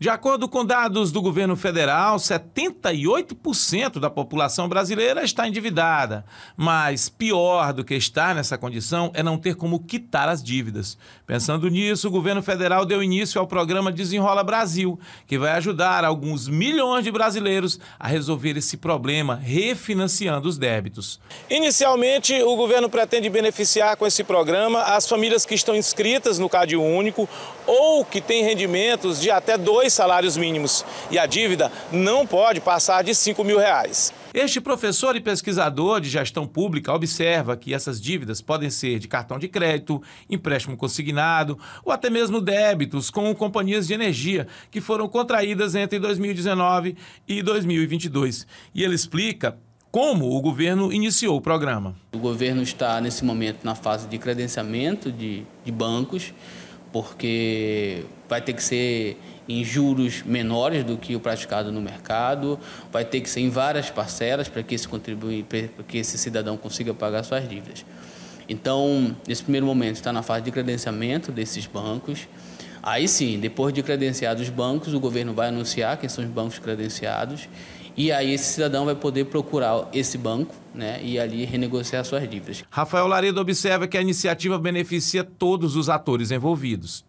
De acordo com dados do governo federal, 78% da população brasileira está endividada. Mas pior do que estar nessa condição é não ter como quitar as dívidas. Pensando nisso, o governo federal deu início ao programa Desenrola Brasil, que vai ajudar alguns milhões de brasileiros a resolver esse problema, refinanciando os débitos. Inicialmente, o governo pretende beneficiar com esse programa as famílias que estão inscritas no CadÚnico Único ou que têm rendimentos de até dois salários mínimos e a dívida não pode passar de 5 mil reais. Este professor e pesquisador de gestão pública observa que essas dívidas podem ser de cartão de crédito, empréstimo consignado ou até mesmo débitos com companhias de energia que foram contraídas entre 2019 e 2022. E ele explica como o governo iniciou o programa. O governo está, nesse momento, na fase de credenciamento de, de bancos porque vai ter que ser em juros menores do que o praticado no mercado, vai ter que ser em várias parcelas para que esse contribui, para que esse cidadão consiga pagar suas dívidas. Então, nesse primeiro momento está na fase de credenciamento desses bancos. Aí sim, depois de credenciados os bancos, o governo vai anunciar quem são os bancos credenciados e aí esse cidadão vai poder procurar esse banco né, e ali renegociar suas dívidas. Rafael Laredo observa que a iniciativa beneficia todos os atores envolvidos.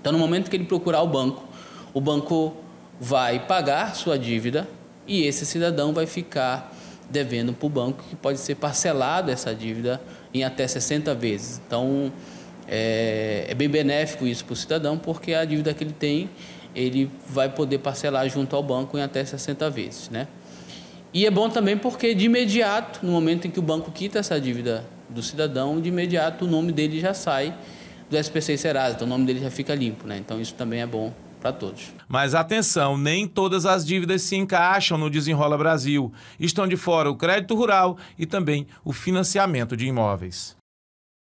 Então, no momento que ele procurar o banco, o banco vai pagar sua dívida e esse cidadão vai ficar devendo para o banco, que pode ser parcelado essa dívida em até 60 vezes. Então, é, é bem benéfico isso para o cidadão, porque a dívida que ele tem, ele vai poder parcelar junto ao banco em até 60 vezes. Né? E é bom também porque, de imediato, no momento em que o banco quita essa dívida do cidadão, de imediato o nome dele já sai do SPC Serasa, então o nome dele já fica limpo. Né? Então isso também é bom para todos. Mas atenção, nem todas as dívidas se encaixam no Desenrola Brasil. Estão de fora o crédito rural e também o financiamento de imóveis.